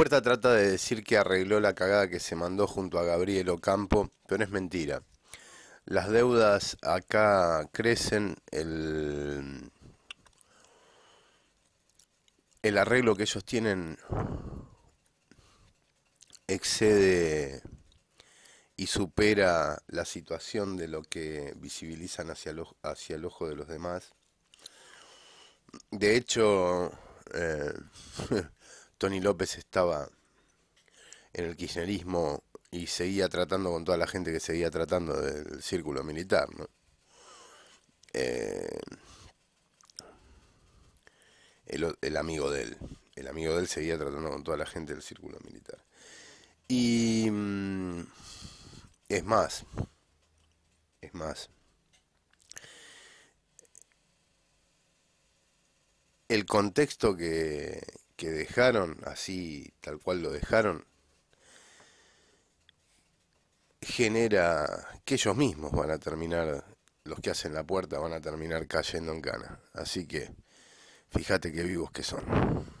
Puerta trata de decir que arregló la cagada que se mandó junto a Gabriel Ocampo, pero es mentira. Las deudas acá crecen, el, el arreglo que ellos tienen excede y supera la situación de lo que visibilizan hacia el, ojo, hacia el ojo de los demás. De hecho, eh, Tony López estaba en el kirchnerismo y seguía tratando con toda la gente que seguía tratando del círculo militar, ¿no? Eh, el, el, amigo de él, el amigo de él seguía tratando con toda la gente del círculo militar. Y mm, es más, es más, el contexto que, que dejaron, así tal cual lo dejaron, genera que ellos mismos van a terminar, los que hacen la puerta van a terminar cayendo en cana. Así que fíjate qué vivos que son.